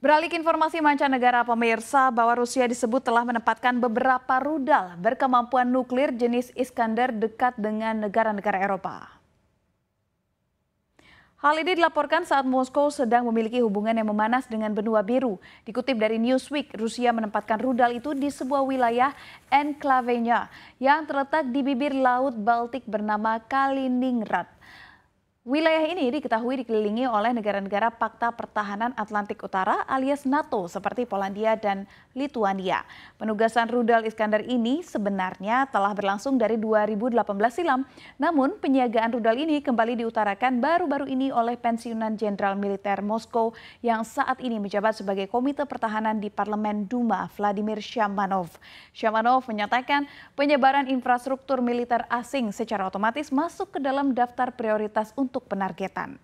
Beralih ke informasi mancanegara pemirsa bahwa Rusia disebut telah menempatkan beberapa rudal berkemampuan nuklir jenis Iskander dekat dengan negara-negara Eropa. Hal ini dilaporkan saat Moskow sedang memiliki hubungan yang memanas dengan benua biru. Dikutip dari Newsweek, Rusia menempatkan rudal itu di sebuah wilayah enklavenya yang terletak di bibir laut Baltik bernama Kaliningrad. Wilayah ini diketahui dikelilingi oleh negara-negara Pakta Pertahanan Atlantik Utara alias NATO seperti Polandia dan Lituania. Penugasan Rudal Iskandar ini sebenarnya telah berlangsung dari 2018 silam. Namun penyiagaan rudal ini kembali diutarakan baru-baru ini oleh pensiunan Jenderal Militer Moskow yang saat ini menjabat sebagai Komite Pertahanan di Parlemen Duma Vladimir Shamanov. Shamanov menyatakan penyebaran infrastruktur militer asing secara otomatis masuk ke dalam daftar prioritas untuk untuk penargetan